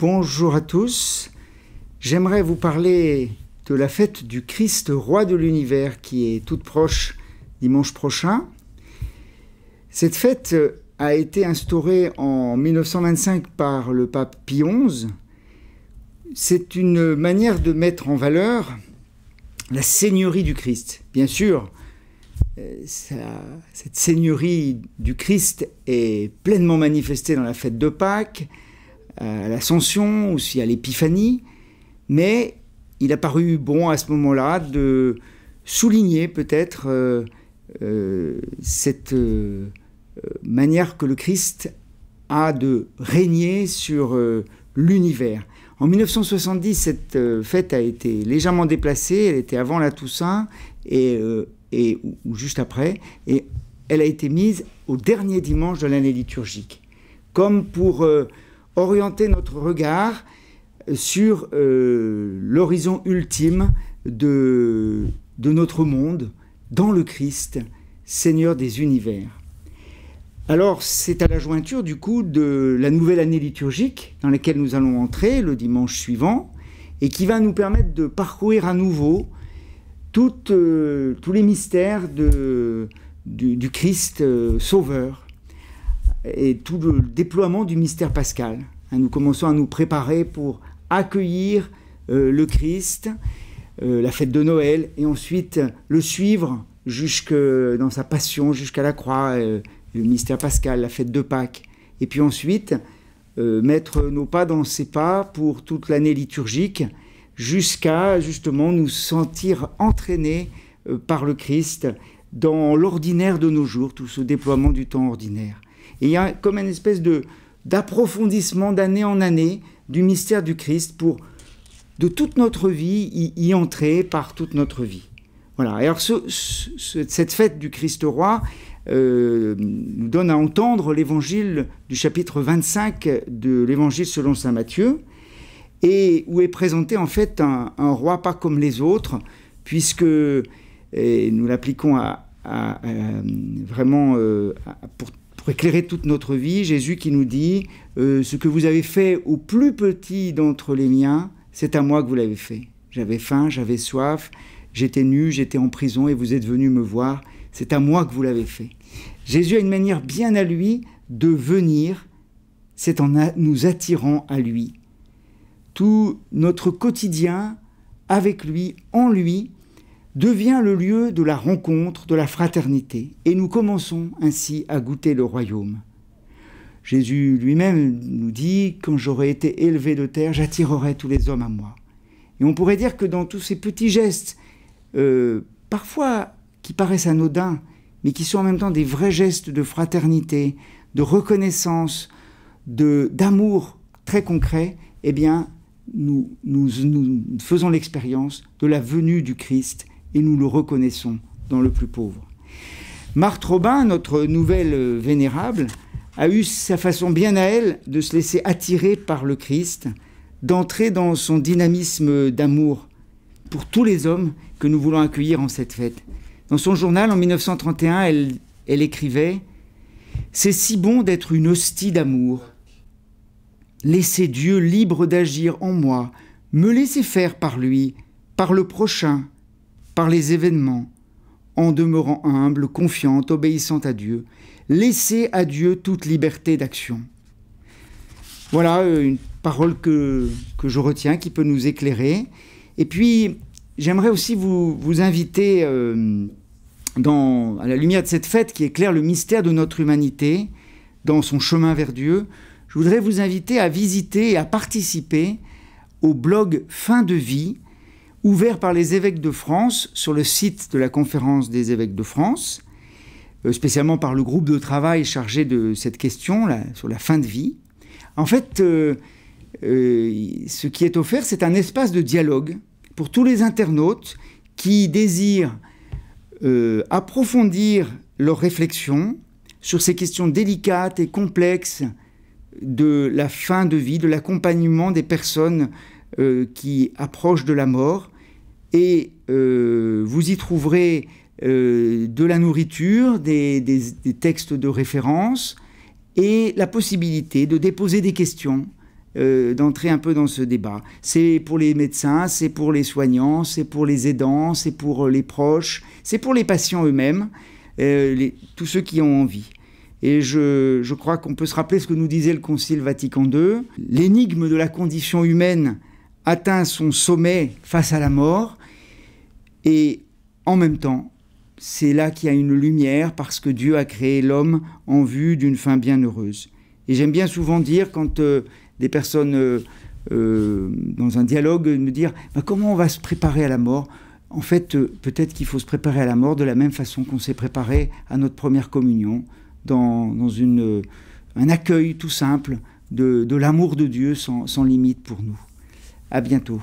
Bonjour à tous. J'aimerais vous parler de la fête du Christ roi de l'univers qui est toute proche dimanche prochain. Cette fête a été instaurée en 1925 par le pape Pie XI. C'est une manière de mettre en valeur la seigneurie du Christ. Bien sûr, euh, cette seigneurie du Christ est pleinement manifestée dans la fête de Pâques, à l'ascension ou à l'épiphanie, mais il a paru bon à ce moment-là de souligner peut-être euh, euh, cette euh, manière que le Christ a de régner sur l'univers. En 1970, cette fête a été légèrement déplacée, elle était avant la Toussaint et, et ou juste après, et elle a été mise au dernier dimanche de l'année liturgique, comme pour orienter notre regard euh, sur euh, l'horizon ultime de, de notre monde, dans le Christ, Seigneur des univers. Alors c'est à la jointure du coup de la nouvelle année liturgique dans laquelle nous allons entrer le dimanche suivant et qui va nous permettre de parcourir à nouveau euh, tous les mystères de, du, Christ Sauveur, et tout le déploiement du mystère pascal. Hein, nous commençons à nous préparer pour accueillir euh, le Christ, euh, la fête de Noël, et ensuite euh, le suivre jusque dans sa passion, jusqu'à la croix, le mystère pascal, la fête de Pâques. Et puis ensuite, mettre nos pas dans ses pas pour toute l'année liturgique, jusqu'à justement nous sentir entraînés par le Christ dans l'ordinaire de nos jours, tout ce déploiement du temps ordinaire. Et il y a comme une espèce de d'approfondissement d'année en année du mystère du Christ pour de toute notre vie y, entrer par toute notre vie. Voilà. alors cette fête du Christ roi euh, nous donne à entendre l'évangile du chapitre 25 de l'évangile selon saint Matthieu, et où est présenté en fait un, roi pas comme les autres, puisque nous l'appliquons à, à, euh, vraiment euh, éclairer toute notre vie, Jésus qui nous dit euh, Ce que vous avez fait au plus petit d'entre les miens, c'est à moi que vous l'avez fait. J'avais faim, j'avais soif, j'étais nu, j'étais en prison et vous êtes venu me voir. C'est à moi que vous l'avez fait. Jésus a une manière bien à lui de venir, c'est en nous attirant à lui. Tout notre quotidien avec lui, en lui, devient le lieu de la rencontre, de la fraternité, et nous commençons ainsi à goûter le royaume. Jésus lui-même nous dit, quand j'aurai été élevé de terre, j'attirerai tous les hommes à moi. Et on pourrait dire que dans tous ces petits gestes, euh, parfois qui paraissent anodins, mais qui sont en même temps des vrais gestes de fraternité, de reconnaissance, d'amour très concret, eh bien, nous faisons l'expérience de la venue du Christ nous le reconnaissons dans le plus pauvre. Marthe Robin, notre nouvelle euh, vénérable, a eu sa façon bien à elle de se laisser attirer par le Christ, d'entrer dans son dynamisme d'amour pour tous les hommes que nous voulons accueillir en cette fête. Dans son journal en 1931, elle, écrivait C'est si bon d'être une hostie d'amour. laisser Dieu libre d'agir en moi, me laisser faire par lui, par le prochain, par les événements, en demeurant humble, confiante, obéissante à Dieu. Laissez à Dieu toute liberté d'action. Voilà euh, une parole que, je retiens, qui peut nous éclairer. Et puis, j'aimerais aussi vous, vous inviter euh, dans, à la lumière de cette fête qui éclaire le mystère de notre humanité, dans son chemin vers Dieu, je voudrais vous inviter à visiter et à participer au blog Fin de vie, ouvert par les évêques de France sur le site de la conférence des évêques de France, euh, spécialement par le groupe de travail chargé de cette question là, sur la fin de vie. En fait, euh, euh, ce qui est offert, c'est un espace de dialogue pour tous les internautes qui désirent approfondir leurs réflexions sur ces questions délicates et complexes de la fin de vie, de l'accompagnement des personnes euh, qui approche de la mort, et euh, vous y trouverez euh, de la nourriture, des, textes de référence, et la possibilité de déposer des questions, d'entrer un peu dans ce débat. C'est pour les médecins, c'est pour les soignants, c'est pour les aidants, c'est pour les proches, c'est pour les patients eux-mêmes, tous ceux qui ont envie. Et je crois qu'on peut se rappeler ce que nous disait le Concile Vatican II. L'énigme de la condition humaine atteint son sommet face à la mort, et en même temps, c'est là qu'il y a une lumière parce que Dieu a créé l'homme en vue d'une fin bienheureuse. Et j'aime bien souvent dire quand euh, des personnes euh, euh, dans un dialogue me disent bah, « comment on va se préparer à la mort. En fait, peut-être qu'il faut se préparer à la mort de la même façon qu'on s'est préparé à notre première communion, dans, une, un accueil tout simple de, l'amour de Dieu sans, sans limite pour nous. À bientôt.